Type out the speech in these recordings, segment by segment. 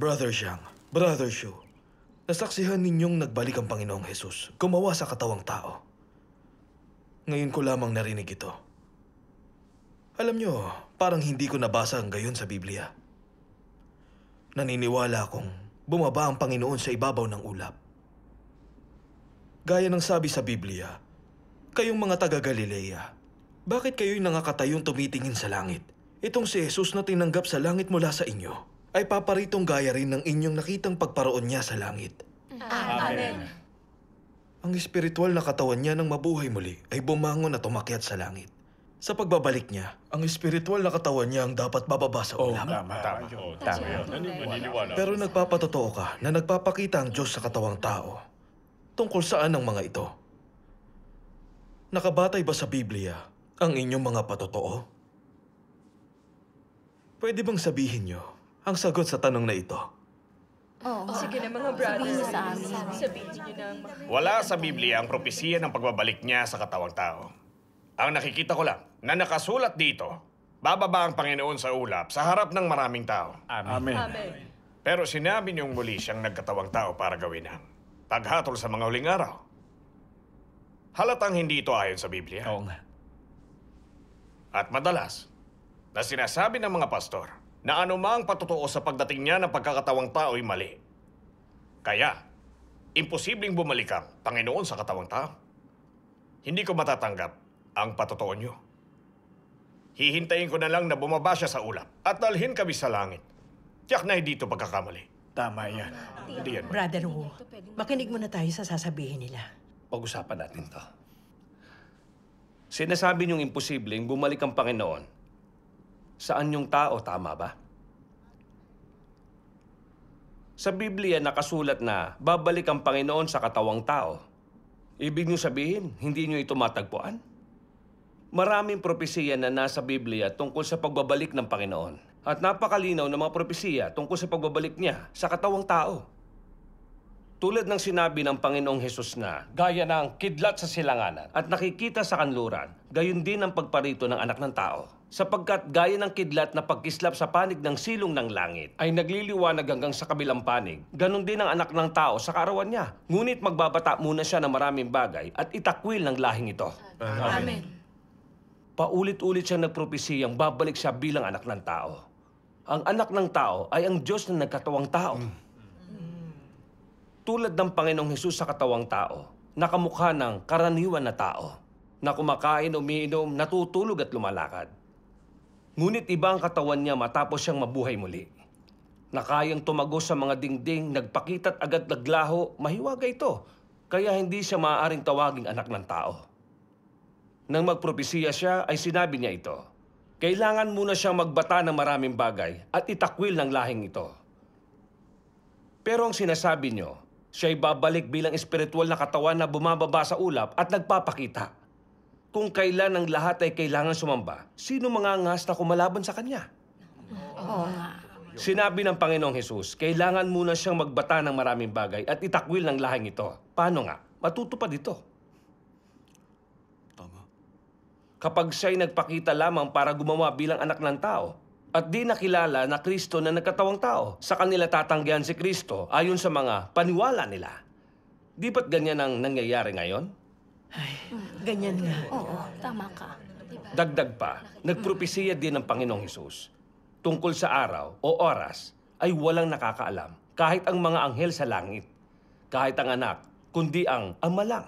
Brother Xiang, Brother Shu, nasaksihan ninyong nagbalik ang Panginoong Hesus, gumawa sa katawang tao. Ngayon ko lamang narinig ito. Alam nyo, parang hindi ko nabasa ang gayon sa Biblia. Naniniwala akong bumaba ang Panginoon sa ibabaw ng ulap. Gaya ng sabi sa Biblia, kayong mga taga-Galilea, bakit kayo'y nangakatayong tumitingin sa langit? Itong si Jesus na tinanggap sa langit mula sa inyo ay paparitong gaya rin ng inyong nakitang pagparoon niya sa langit. Amen. Ang espiritual na katawan niya nang mabuhay muli ay bumangon at umakyat sa langit. Sa pagbabalik niya, ang espiritual na katawan niya ang dapat bababa sa ulam. Oh, tama. Tama. Oh, tama yun. Pero nagpapatotoo ka na nagpapakita ang Diyos sa katawang tao. Tungkol saan ang mga ito? Nakabatay ba sa Biblia ang inyong mga patotoo? Pwede bang sabihin niyo ang sagot sa tanong na ito? Oo. Oh, Sige na mga brothers. Sabihin sa amin. Sabihin niyo na. Wala sa Biblia ang propesiya ng pagbabalik niya sa katawang tao. Ang nakikita ko lang na nakasulat dito, bababa ang Panginoon sa ulap sa harap ng maraming tao. Amen. Amen. Amen. Pero sinabi niyong muli siyang nagkatawang tao para gawin ang paghatol sa mga huling araw. Halatang hindi ito ayon sa Biblia. Oo nga. At madalas, na sinasabi ng mga pastor, na anumang patotoo sa pagdating niya ng pagkakatawang tao ay mali. Kaya, imposibleng bumalik ang Panginoon sa katawang tao. Hindi ko matatanggap ang patotoo niyo. Hihintayin ko na lang na bumaba siya sa ulap at dalhin kami sa langit. Tiyak na dito pagkakamali. Tama yan. Hindi yan. Brother Wu, makinig muna tayo sa sasabihin nila. Pag-usapan natin to. Sinasabi niyong imposibleng bumalik ang Panginoon sa anyong tao, tama ba? Sa Biblia nakasulat na babalik ang Panginoon sa katawang tao. Ibig niyo sabihin, hindi niyo ito matagpuan? Maraming propesiya na nasa Biblia tungkol sa pagbabalik ng Panginoon. At napakalinaw ng mga propesiya tungkol sa pagbabalik niya sa katawang tao. Tulad ng sinabi ng Panginoong Hesus na, gaya ng kidlat sa silanganan at nakikita sa kanluran, gayon din ang pagparito ng anak ng tao sapagkat gaya ng kidlat na pagkislap sa panig ng silong ng langit ay nagliliwanag hanggang sa kabilang panig, ganun din ang anak ng tao sa kaarawan niya. Ngunit magbabata muna siya ng maraming bagay at itakwil ng lahing ito. Amen. Amen. Paulit-ulit siyang nagpropesiyang babalik siya bilang anak ng tao. Ang anak ng tao ay ang Diyos na nagkatawang tao. Mm. Tulad ng Panginoong Hesus sa katawang tao, nakamukha ng karaniwan na tao na kumakain, umiinom, natutulog at lumalakad. Ngunit iba ang katawan niya matapos siyang mabuhay muli. Nakayang tumago sa mga dingding, nagpakita't agad naglaho, mahiwaga ito, kaya hindi siya maaaring tawaging anak ng tao. Nang magpropesiya siya, ay sinabi niya ito. Kailangan muna siyang magbata ng maraming bagay at itakwil ng lahing ito. Pero ang sinasabi niyo, siya'y babalik bilang espiritual na katawan na bumababa sa ulap at nagpapakita kung kailan ang lahat ay kailangan sumamba, sino mga angas na kumalaban sa kanya? Oo nga. Sinabi ng Panginoong Hesus, kailangan muna siyang magbata ng maraming bagay at itakwil ng lahing ito. Paano nga? Matutupad ito. Tama. Kapag siya'y nagpakita lamang para gumawa bilang anak ng tao, at di nakilala na Kristo na nagkatawang tao, sa kanila tatanggihan si Kristo ayon sa mga paniwala nila. Di ba't ganyan ang nangyayari ngayon? Ay, ganyan nga. Oo, tama ka. Dagdag pa, nagpropesiya din ng Panginoong Hesus. Tungkol sa araw o oras ay walang nakakaalam kahit ang mga anghel sa langit, kahit ang anak, kundi ang ama lang.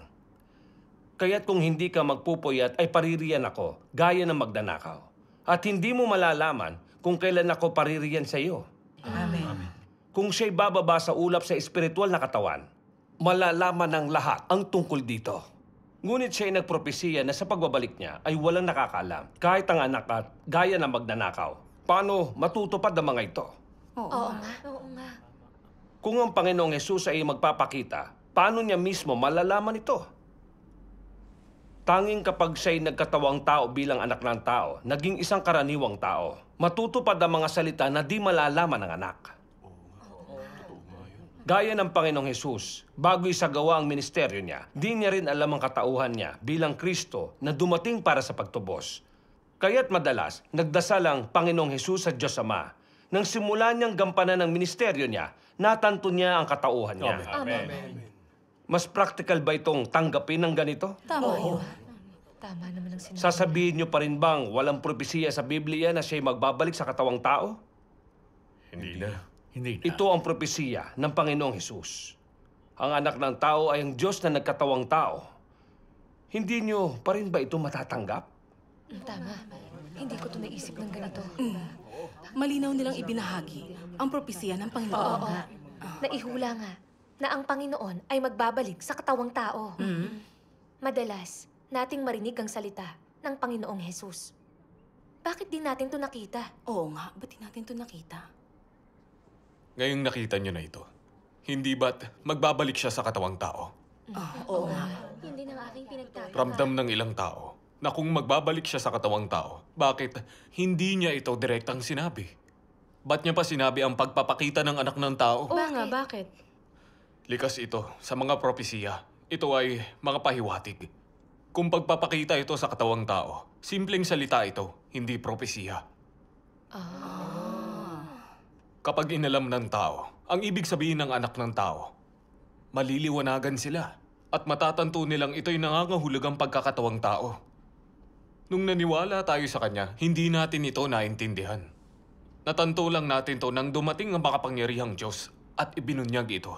Kaya't kung hindi ka magpupuyat ay paririyan ako, gaya ng magdanakaw. At hindi mo malalaman kung kailan ako paririyan sa iyo. Amen. Amen. Kung siya'y bababa sa ulap sa espiritual na katawan, malalaman ng lahat ang tungkol dito. Ngunit siya ay nagpropesiya na sa pagbabalik niya ay walang nakakaalam, kahit ang anak at gaya ng magnanakaw. Paano matutupad ang mga ito? Oo, nga. Oo nga. Kung ang Panginoong Yesus ay magpapakita, paano niya mismo malalaman ito? Tanging kapag siya'y nagkatawang tao bilang anak ng tao, naging isang karaniwang tao, matutupad ang mga salita na di malalaman ng anak. Gaya ng Panginoong Hesus, bago isagawa ang ministeryo niya, di niya rin alam ang katauhan niya bilang Kristo na dumating para sa pagtubos. Kaya't madalas, nagdasal ang Panginoong Hesus sa Diyos Ama. Nang simula niyang gampanan ang ministeryo niya, natanto niya ang katauhan niya. Amen. Amen. Mas practical ba itong tanggapin ng ganito? Tama Oo. yun. Tama naman ang sinabi. Sasabihin niyo pa rin bang walang propesiya sa Biblia na siya'y magbabalik sa katawang tao? Hindi na. Hindi na. Ito ang propesiya ng Panginoong Hesus. Ang anak ng tao ay ang Diyos na nagkatawang tao. Hindi nyo pa rin ba ito matatanggap? Tama. Hindi ko ito naisip ng ganito. Mm. Malinaw nilang ibinahagi ang propesiya ng Panginoon. Oo, oo. Ah. Naihula nga na ang Panginoon ay magbabalik sa katawang tao. Mm. Madalas, nating marinig ang salita ng Panginoong Hesus. Bakit di natin to nakita? Oo nga, ba't di natin to nakita? Ngayong nakita niyo na ito, hindi ba't magbabalik siya sa katawang tao? Ah, oo nga. Hindi ng aking pinagtataka. Ramdam ng ilang tao na kung magbabalik siya sa katawang tao, bakit hindi niya ito direktang sinabi? Ba't niya pa sinabi ang pagpapakita ng anak ng tao? Oo nga, bakit? Likas ito sa mga propesiya. Ito ay mga pahiwatig. Kung pagpapakita ito sa katawang tao, simpleng salita ito, hindi propesiya. Ah. Kapag inalam ng tao, ang ibig sabihin ng anak ng tao, maliliwanagan sila at matatanto nilang ito'y nangangahulugang pagkakatawang tao. Nung naniwala tayo sa kanya, hindi natin ito naintindihan. Natanto lang natin to nang dumating ang makapangyarihang Diyos at ibinunyag ito.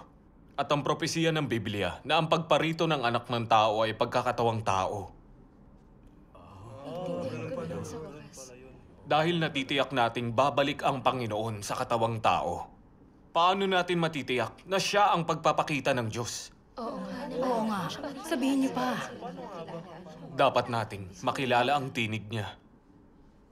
At ang propesya ng Biblia na ang pagparito ng anak ng tao ay pagkakatawang tao. dahil natitiyak nating babalik ang Panginoon sa katawang tao. Paano natin matitiyak na siya ang pagpapakita ng Diyos? Oo nga. Oo nga. Sabihin niyo pa. Dapat nating makilala ang tinig niya.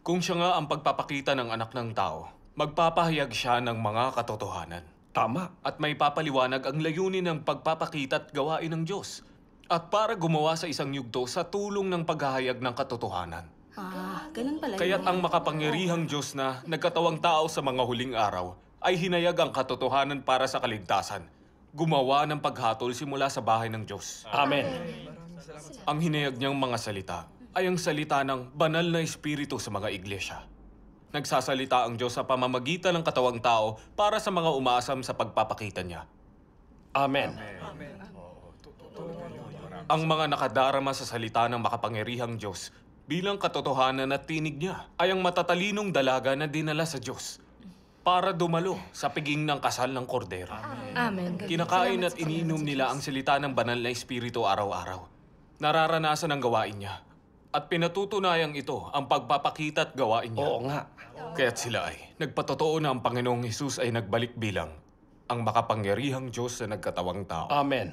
Kung siya nga ang pagpapakita ng anak ng tao, magpapahayag siya ng mga katotohanan. Tama. At may papaliwanag ang layunin ng pagpapakita at gawain ng Diyos. At para gumawa sa isang yugto sa tulong ng paghahayag ng katotohanan. Ah, ganun pala Kaya ang makapangyarihang Diyos na nagkatawang tao sa mga huling araw ay hinayag ang katotohanan para sa kaligtasan. Gumawa ng paghatol simula sa bahay ng Diyos. Amen. Ang hinayag niyang mga salita ay ang salita ng banal na espiritu sa mga iglesia. Nagsasalita ang Diyos sa pamamagitan ng katawang tao para sa mga umaasam sa pagpapakita niya. Amen. Ang mga nakadarama sa salita ng makapangyarihang Diyos bilang katotohanan na tinig niya ay ang matatalinong dalaga na dinala sa Diyos para dumalo sa piging ng kasal ng kordero. Amen. Kinakain at ininom nila ang salita ng banal na espiritu araw-araw. Nararanasan ang gawain niya. At pinatutunayang ito ang pagpapakita at gawain niya. Oo nga. Kaya't sila ay nagpatotoo na ang Panginoong Hesus ay nagbalik bilang ang makapangyarihang Diyos sa nagkatawang tao. Amen.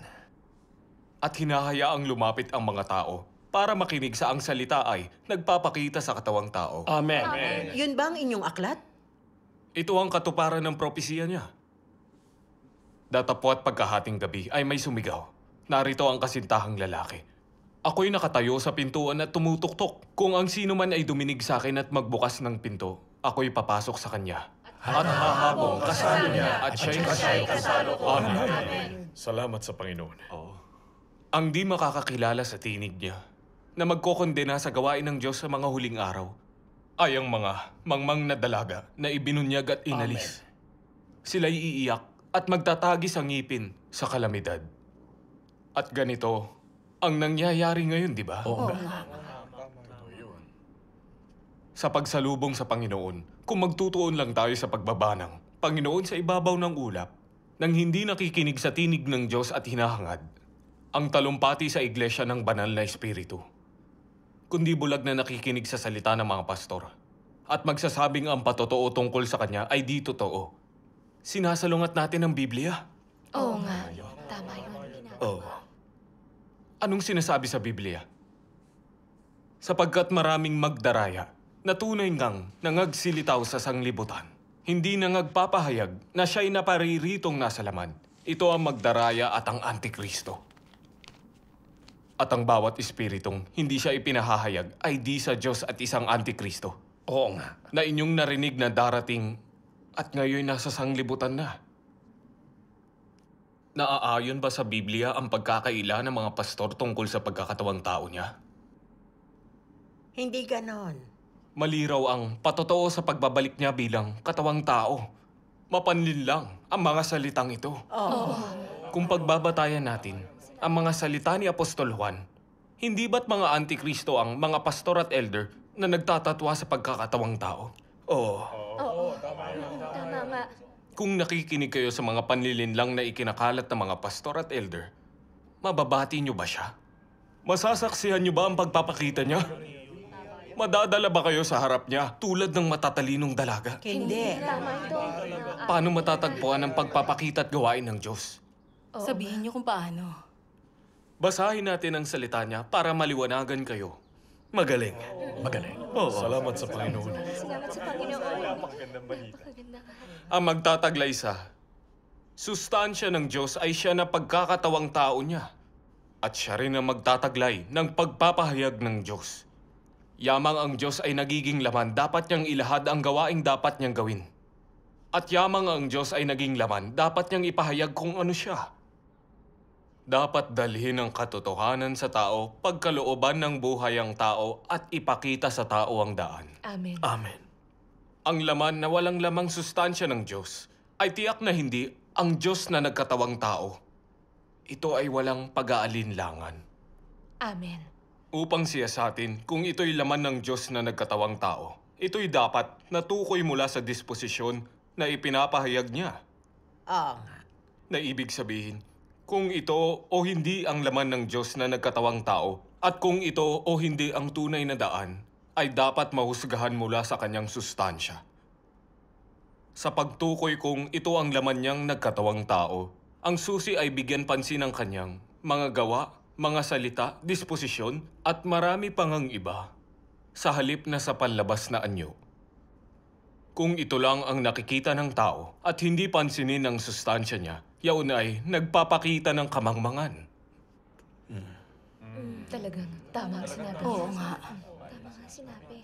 At hinahayaang lumapit ang mga tao para makinig sa ang salita ay nagpapakita sa katawang tao. Amen. Amen. Yun ba ang inyong aklat? Ito ang katuparan ng propesiya niya. Datapo at pagkahating gabi ay may sumigaw. Narito ang kasintahang lalaki. Ako'y nakatayo sa pintuan at tumutuktok. Kung ang sino man ay duminig sa akin at magbukas ng pinto, ako'y papasok sa kanya. At, at hahabong kasalo niya at siya'y kasalo, kasalo ko. Amen. Salamat sa Panginoon. Oh. Ang di makakakilala sa tinig niya na magkokondena sa gawain ng Diyos sa mga huling araw ay ang mga mangmang na dalaga na ibinunyag at inalis. Amen. Sila'y iiyak at magtatagi sa ngipin sa kalamidad. At ganito ang nangyayari ngayon, di ba? Oo. Oh. Sa pagsalubong sa Panginoon, kung magtutuon lang tayo sa pagbabanang, Panginoon sa ibabaw ng ulap, nang hindi nakikinig sa tinig ng Diyos at hinahangad, ang talumpati sa iglesia ng banal na espiritu kundi bulag na nakikinig sa salita ng mga pastor. At magsasabing ang patotoo tungkol sa kanya ay di totoo. Sinasalungat natin ang Biblia. Oo nga. Tama yun. Oo. Anong sinasabi sa Biblia? Sapagkat maraming magdaraya natunay ngang nangagsilitaw sa sanglibutan. Hindi nangagpapahayag na siya'y napariritong nasa laman. Ito ang magdaraya at ang antikristo. At ang bawat espiritong hindi siya ipinahahayag ay di sa Diyos at isang antikristo. Oo nga. Na inyong narinig na darating at ngayon nasa sanglibutan na. Naaayon ba sa Biblia ang pagkakaila ng mga pastor tungkol sa pagkakatawang tao niya? Hindi ganon. Maliraw ang patotoo sa pagbabalik niya bilang katawang tao. Mapanlin lang ang mga salitang ito. Oo. Kung pagbabatayan natin, ang mga salita ni Apostol Juan? Hindi ba't mga antikristo ang mga pastor at elder na nagtatatwa sa pagkakatawang tao? Oo. Oo, tama, tama, nga. Kung nakikinig kayo sa mga panlilinlang na ikinakalat ng mga pastor at elder, mababati niyo ba siya? Masasaksihan niyo ba ang pagpapakita niya? Madadala ba kayo sa harap niya tulad ng matatalinong dalaga? Hindi. Paano matatagpuan ang pagpapakita at gawain ng Diyos? Sabihin niyo kung paano. Basahin natin ang salita niya para maliwanagan kayo. Magaling. Magaling. Oo. Salamat sa Panginoon. Salamat sa Panginoon. Napakagandang balita. Ang magtataglay sa sustansya ng Diyos ay siya na pagkakatawang tao niya. At siya rin ang magtataglay ng pagpapahayag ng Diyos. Yamang ang Diyos ay nagiging laman, dapat niyang ilahad ang gawaing dapat niyang gawin. At yamang ang Diyos ay naging laman, dapat niyang ipahayag kung ano siya dapat dalhin ang katotohanan sa tao, pagkalooban ng buhay ang tao at ipakita sa tao ang daan. Amen. Amen. Ang laman na walang lamang sustansya ng Diyos ay tiyak na hindi ang Diyos na nagkatawang tao. Ito ay walang pag-aalinlangan. Amen. Upang siya sa atin kung ito'y laman ng Diyos na nagkatawang tao, ito'y dapat natukoy mula sa disposisyon na ipinapahayag niya. Oo nga. Na ibig sabihin, kung ito o hindi ang laman ng Diyos na nagkatawang tao at kung ito o hindi ang tunay na daan ay dapat mahusgahan mula sa kanyang sustansya. Sa pagtukoy kung ito ang laman niyang nagkatawang tao, ang susi ay bigyan pansin ng kanyang mga gawa, mga salita, disposisyon at marami pang ang iba sa halip na sa panlabas na anyo. Kung ito lang ang nakikita ng tao at hindi pansinin ang sustansya niya, yaon ay nagpapakita ng kamangmangan. Mm. Mm, talagang tama ang sinabi. Oo nga. Tama ang sinabi.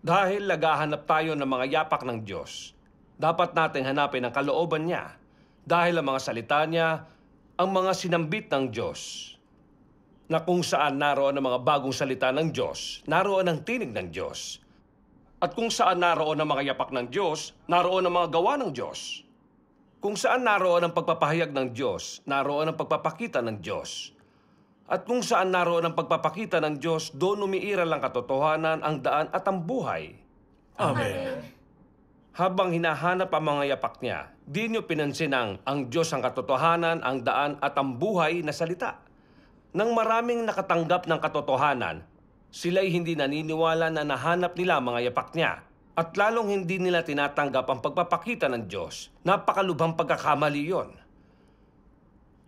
Dahil lagahanap tayo ng mga yapak ng Diyos, dapat nating hanapin ang kalooban niya dahil ang mga salita niya ang mga sinambit ng Diyos na kung saan naroon ang mga bagong salita ng Diyos, naroon ang tinig ng Diyos. At kung saan naroon ang mga yapak ng Diyos, naroon ang mga gawa ng Diyos. Kung saan naroon ang pagpapahayag ng Diyos, naroon ang pagpapakita ng Diyos. At kung saan naroon ang pagpapakita ng Diyos, doon umiiral ang katotohanan, ang daan at ang buhay. Amen. Amen. Habang hinahanap ang mga yapak niya, di niyo pinansin ang, ang Diyos ang katotohanan, ang daan at ang buhay na salita. Nang maraming nakatanggap ng katotohanan, sila'y hindi naniniwala na nahanap nila mga yapak niya at lalong hindi nila tinatanggap ang pagpapakita ng Diyos. Napakalubhang pagkakamali yon.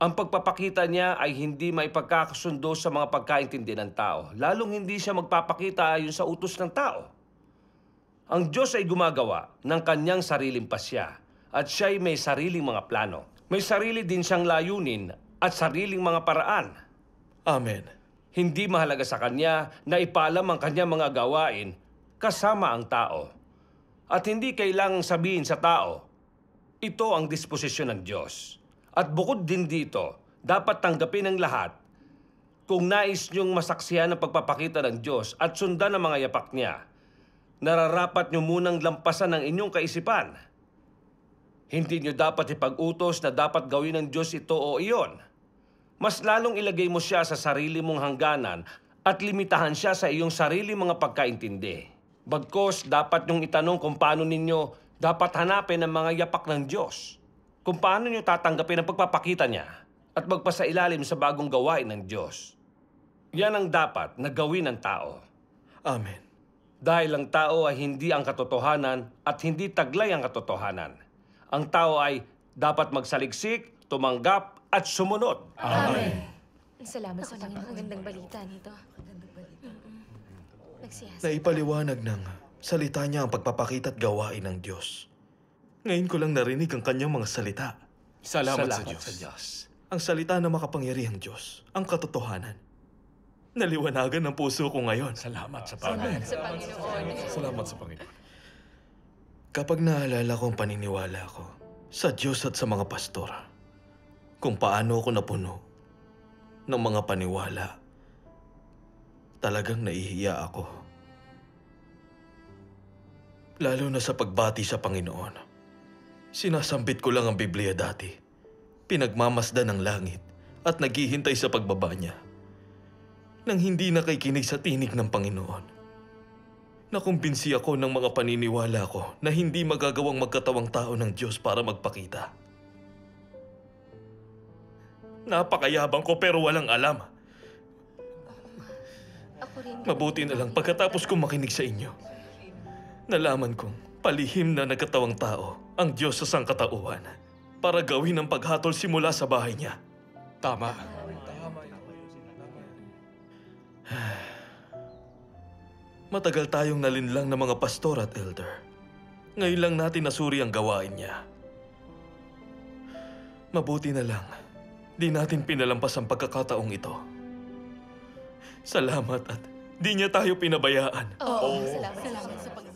Ang pagpapakita niya ay hindi may sa mga pagkaintindi ng tao, lalong hindi siya magpapakita ayon sa utos ng tao. Ang Diyos ay gumagawa ng kanyang sariling pasya at siya'y may sariling mga plano. May sarili din siyang layunin at sariling mga paraan. Amen hindi mahalaga sa kanya na ipalam ang kanyang mga gawain kasama ang tao. At hindi kailangang sabihin sa tao, ito ang disposisyon ng Diyos. At bukod din dito, dapat tanggapin ng lahat kung nais niyong masaksihan ang pagpapakita ng Diyos at sundan ang mga yapak niya, nararapat niyo munang lampasan ang inyong kaisipan. Hindi niyo dapat ipag-utos na dapat gawin ng Diyos ito o iyon mas lalong ilagay mo siya sa sarili mong hangganan at limitahan siya sa iyong sarili mga pagkaintindi. Bagkos, dapat niyong itanong kung paano ninyo dapat hanapin ang mga yapak ng Diyos, kung paano niyo tatanggapin ang pagpapakita niya at magpasailalim sa bagong gawain ng Diyos. Yan ang dapat na gawin ng tao. Amen. Dahil ang tao ay hindi ang katotohanan at hindi taglay ang katotohanan. Ang tao ay dapat magsaliksik, tumanggap at sumunod. Amen. Salamat sa napakagandang balita nito. Nagsiyasa. Naipaliwanag ng salita niya ang pagpapakita at gawain ng Diyos. Ngayon ko lang narinig ang kanyang mga salita. Salamat, sa, Diyos. sa Diyos. Ang salita na makapangyarihang Diyos, ang katotohanan. Naliwanagan ang puso ko ngayon. Salamat sa Panginoon. Salamat sa Panginoon. Salamat sa Panginoon. Kapag naalala ko ang paniniwala ko sa Diyos at sa mga pastor, kung paano ako napuno ng mga paniwala. Talagang nahihiya ako. Lalo na sa pagbati sa Panginoon. Sinasambit ko lang ang Biblia dati. Pinagmamasdan ng langit at naghihintay sa pagbaba niya. Nang hindi nakikinig sa tinig ng Panginoon. Nakumbinsi ako ng mga paniniwala ko na hindi magagawang magkatawang tao ng Diyos para magpakita. Napakayabang ko pero walang alam. Mabuti na lang pagkatapos kong makinig sa inyo. Nalaman kong palihim na nagkatawang tao ang Diyos sa sangkatauhan para gawin ang paghatol simula sa bahay niya. Tama. Matagal tayong nalinlang ng mga pastor at elder. Ngayon lang natin nasuri ang gawain niya. Mabuti na lang Di natin pinalampas ang pagkakataong ito. Salamat at di niya tayo pinabayaan. Oo, salamat. salamat sa pag